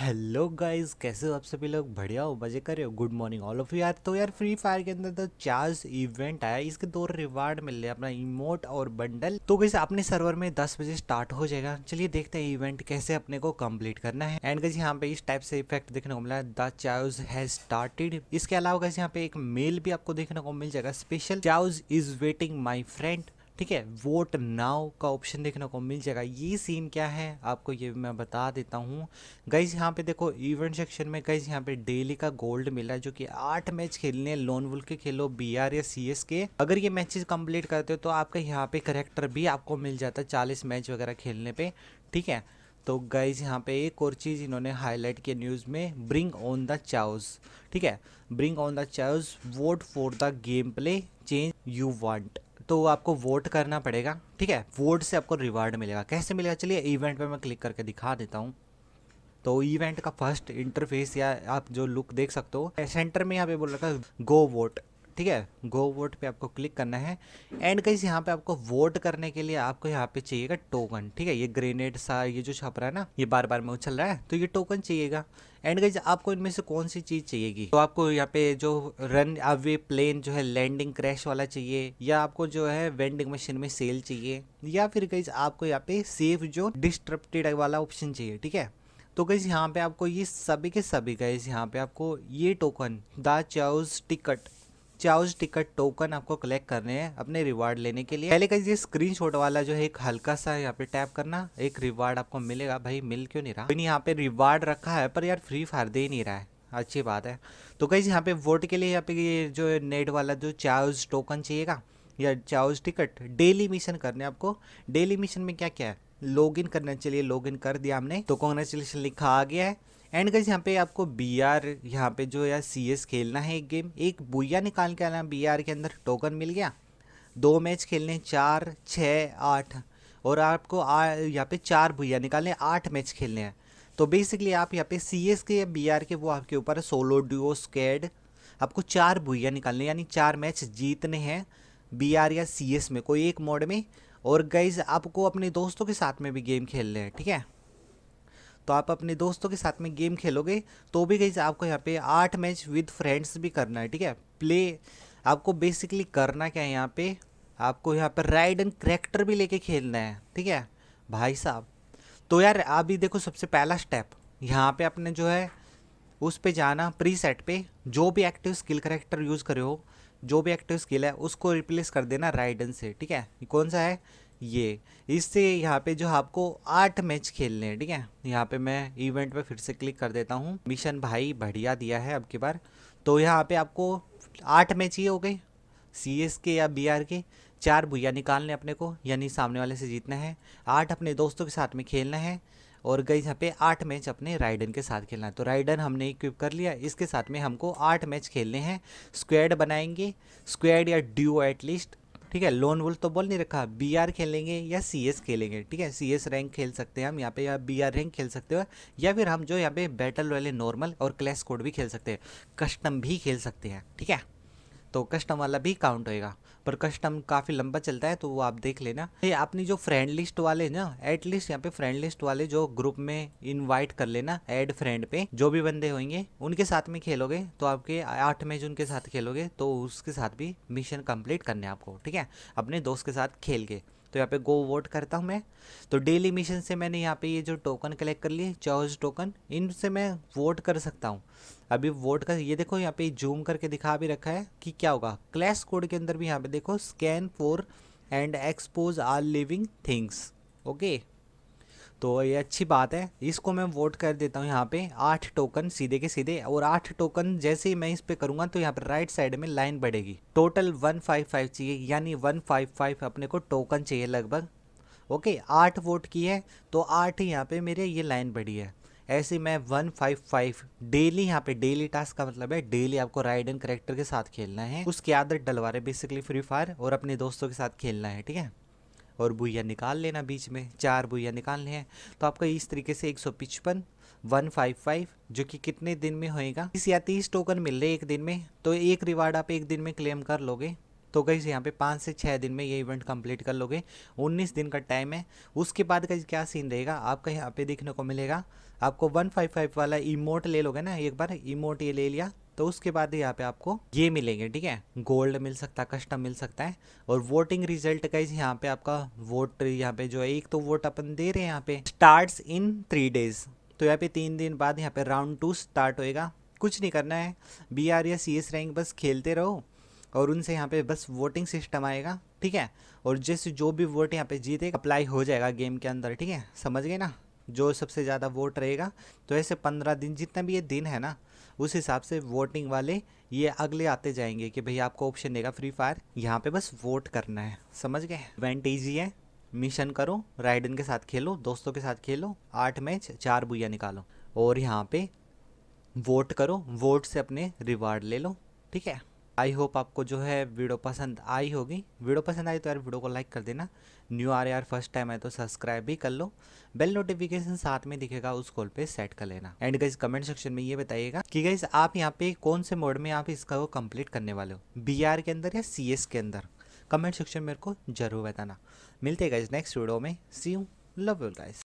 hello guys कैसे हो आप सभी लोग बढ़िया हो मजे कर रहे हो good morning all of you यार तो यार फ्री फायर के अंदर तो चार्ज इवेंट आया इसके दो रिवार्ड मिल रहे अपना इमोट और बंडल तो वैसे अपने सर्वर में 10 बजे स्टार्ट हो जाएगा चलिए देखते हैं इवेंट कैसे अपने को कंप्लीट करना है एंड कैसे यहाँ पे इस टाइप से इफेक्ट देखने को मिला है द चाउज हैज स्टार्टेड इसके अलावा कैसे यहाँ पे एक मेल भी आपको देखने को मिल जाएगा special chaos is waiting my friend ठीक है वोट नाव का ऑप्शन देखने को मिल जाएगा ये सीन क्या है आपको ये मैं बता देता हूँ गाइज यहाँ पे देखो इवेंट सेक्शन में गाइज यहाँ पे डेली का गोल्ड मिला है जो कि आठ मैच खेलने लोन वुल के खेलो बी आर या सी एस के अगर ये मैचेस कंप्लीट करते हो तो आपका यहाँ पे करेक्टर भी आपको मिल जाता है चालीस मैच वगैरह खेलने पर ठीक है तो गाइज यहाँ पे एक और चीज़ इन्होंने हाईलाइट किया न्यूज़ में ब्रिंग ऑन द चाउस ठीक है bring on the chaos vote for the game play change you want तो आपको वोट करना पड़ेगा ठीक है वोट से आपको रिवार्ड मिलेगा कैसे मिलेगा चलिए इवेंट पे मैं क्लिक करके दिखा देता हूँ तो इवेंट का फर्स्ट इंटरफेस या आप जो लुक देख सकते हो सेंटर में यहाँ पे बोल रखा है गो वोट ठीक है गो वोट पे आपको क्लिक करना है एंड कहीं से यहाँ पे आपको वोट करने के लिए आपको यहाँ पे चाहिएगा टोकन ठीक है ये ग्रेनेड सा ये जो छप रहा है ना ये बार बार में उछल रहा है तो ये टोकन चाहिएगा एंड गाइज आपको इनमें से कौन सी चीज़ चाहिएगी तो आपको यहाँ पे जो रन अवे प्लेन जो है लैंडिंग क्रैश वाला चाहिए या आपको जो है वेंडिंग मशीन में सेल चाहिए या फिर गाइज आपको यहाँ पे सेफ जो डिस्ट्रप्टेड वाला ऑप्शन चाहिए ठीक है तो गई यहाँ पे आपको ये सभी के सभी गए यहाँ पे आपको ये token the chaos ticket chaos ticket token आपको कलेक्ट करने हैं अपने रिवार्ड लेने के लिए पहले का ये स्क्रीन वाला जो है एक हल्का सा यहाँ पे टैप करना एक रिवार्ड आपको मिलेगा भाई मिल क्यों नहीं रहा यहाँ पे रिवार्ड रखा है पर यार फ्री फायर दे ही नहीं रहा है अच्छी बात है तो कहीं यहाँ पे वोट के लिए यहाँ पे ये जो नेट वाला जो चाउज टोकन चाहिएगा या चाउज टिकट डेली मिशन करने आपको डेली मिशन में क्या क्या है लॉग इन के लिए लॉग इन कर दिया हमने तो कॉन्ग्रेचुलेशन लिखा आ गया है एंड गाइज यहाँ पे आपको बी आर यहाँ पे जो है सी एस खेलना है एक गेम एक बुया निकाल के आना बी आर के अंदर टोकन मिल गया दो मैच खेलने चार छः आठ और आपको यहाँ पे चार भुया निकालने आठ मैच खेलने हैं तो बेसिकली आप यहाँ पे सी एस के या बी आर के वो आपके ऊपर है सोलो ड्यूओ स्कैड आपको चार भुया निकालने यानी चार मैच जीतने हैं बी आर या सी एस में कोई एक मोड में और गाइज आपको अपने दोस्तों के साथ में भी गेम खेलने हैं ठीक है तो आप अपने दोस्तों के साथ में गेम खेलोगे तो भी गई आपको यहाँ पे आठ मैच विद फ्रेंड्स भी करना है ठीक है प्ले आपको बेसिकली करना क्या है यहाँ पे आपको यहाँ पर राइड एंड करेक्टर भी लेके खेलना है ठीक है भाई साहब तो यार अभी देखो सबसे पहला स्टेप यहाँ पे आपने जो है उस पे जाना प्री सेट पे जो भी एक्टिव स्किल करेक्टर यूज़ करे हो जो भी एक्टिव स्किल है उसको रिप्लेस कर देना राइडन से ठीक है कौन सा है ये इससे यहाँ पे जो आपको आठ मैच खेलने हैं ठीक है यहाँ पे मैं इवेंट पे फिर से क्लिक कर देता हूँ मिशन भाई बढ़िया दिया है अब की बार तो यहाँ पे आपको आठ मैच ये हो गए सी एस के या बी आर के चार भुया निकालने अपने को यानी सामने वाले से जीतना है आठ अपने दोस्तों के साथ में खेलना है और गई यहाँ पे आठ मैच अपने राइडन के साथ खेलना है तो राइडन हमने इक्विप कर लिया इसके साथ में हमको आठ मैच खेलने हैं स्क्वेड बनाएंगे स्क्वेड या ड्यू एटलीस्ट ठीक है लोन वुल तो बोल नहीं रखा बी आर खेलेंगे या सी एस खेलेंगे ठीक है सी एस रैंक खेल सकते हैं हम यहाँ पे या बी आर रैंक खेल सकते हो या फिर हम जो यहाँ पे बैटल वाले नॉर्मल और क्लैश कोड भी खेल सकते हैं कस्टम भी खेल सकते हैं ठीक है तो कस्टम वाला भी काउंट होएगा पर कस्टम काफ़ी लंबा चलता है तो वो आप देख लेना ये अपनी जो फ्रेंड लिस्ट वाले ना एटलीस्ट यहाँ पे फ्रेंड लिस्ट वाले जो ग्रुप में इनवाइट कर लेना एड फ्रेंड पे जो भी बंदे होंगे उनके साथ में खेलोगे तो आपके आठ मैच उनके साथ खेलोगे तो उसके साथ भी मिशन कंप्लीट करने आपको ठीक है अपने दोस्त के साथ खेल के तो यहाँ पे गो वोट करता हूँ मैं तो डेली मिशन से मैंने यहाँ पे ये जो टोकन कलेक्ट कर लिए चौज टोकन इनसे मैं वोट कर सकता हूँ अभी वोट का ये देखो यहाँ पे जूम करके दिखा भी रखा है कि क्या होगा क्लैश कोड के अंदर भी यहाँ पे देखो scan for and expose our living things okay तो ये अच्छी बात है इसको मैं वोट कर देता हूँ यहाँ पे आठ टोकन सीधे के सीधे और आठ टोकन जैसे ही मैं इस पर करूँगा तो यहाँ पर राइट साइड में लाइन बढ़ेगी टोटल वन फाइव फाइव चाहिए यानी वन फाइव फाइव अपने को टोकन चाहिए लगभग ओके आठ वोट की है तो आठ यहाँ पे मेरे ये लाइन बढ़ी है ऐसे मैं वन फाइव फाइव डेली यहाँ पे डेली टास्क का मतलब है डेली आपको राइड एंड करेक्टर के साथ खेलना है उसकी आदत डलवा रहे बेसिकली फ्री फायर और अपने दोस्तों के साथ खेलना है ठीक है और भुया निकाल लेना बीच में चार भुया निकालने हैं तो आपका इस तरीके से एक सौ पिचपन वन फाइव फाइव जो कि कितने दिन में होएगा इस या तीस टोकन मिल रहे एक दिन में तो एक रिवार्ड आप एक दिन में क्लेम कर लोगे तो कहीं से यहाँ पे पाँच से छः दिन में ये इवेंट कंप्लीट कर लोगे उन्नीस दिन का टाइम है उसके बाद का क्या सीन रहेगा आपका यहाँ पे देखने को मिलेगा आपको 155 वाला इमोट ले लोगे ना एक बार इमोट ये ले लिया तो उसके बाद यहाँ पे आपको ये मिलेंगे ठीक है गोल्ड मिल सकता है कस्टम मिल सकता है और वोटिंग रिजल्ट का इस यहाँ पे आपका वोट यहाँ पे जो है एक तो वोट अपन दे रहे हैं यहाँ पे स्टार्ट इन थ्री डेज तो यहाँ पे तीन दिन बाद यहाँ पे राउंड टू स्टार्ट होएगा कुछ नहीं करना है बी आर या सी एस रैंक बस खेलते रहो और उनसे यहाँ पे बस वोटिंग सिस्टम आएगा ठीक है और जैसे जो भी वोट यहाँ पे जीते अप्लाई हो जाएगा गेम के अंदर ठीक है समझ गए ना जो सबसे ज़्यादा वोट रहेगा तो ऐसे पंद्रह दिन जितना भी ये दिन है ना उस हिसाब से वोटिंग वाले ये अगले आते जाएंगे कि भाई आपको ऑप्शन देगा फ्री फायर यहाँ पे बस वोट करना है समझ गए इवेंट ईजी है मिशन करो राइडन के साथ खेलो दोस्तों के साथ खेलो आठ मैच चार बुया निकालो और यहाँ पे वोट करो वोट से अपने रिवार्ड ले लो ठीक है आई होप आपको जो है वीडियो पसंद आई होगी वीडियो पसंद आई तो यार वीडियो को लाइक कर देना न्यू आर यार फर्स्ट टाइम है तो सब्सक्राइब भी कर लो बेल नोटिफिकेशन साथ में दिखेगा उस कॉल पे सेट कर लेना एंड गाइज कमेंट सेक्शन में ये बताइएगा कि गाइज आप यहाँ पे कौन से मोड में आप इसका वो कम्प्लीट करने वाले हो बी के अंदर या सी के अंदर कमेंट सेक्शन मेरे को जरूर बताना मिलते गाइज नेक्स्ट वीडियो में see you love you guys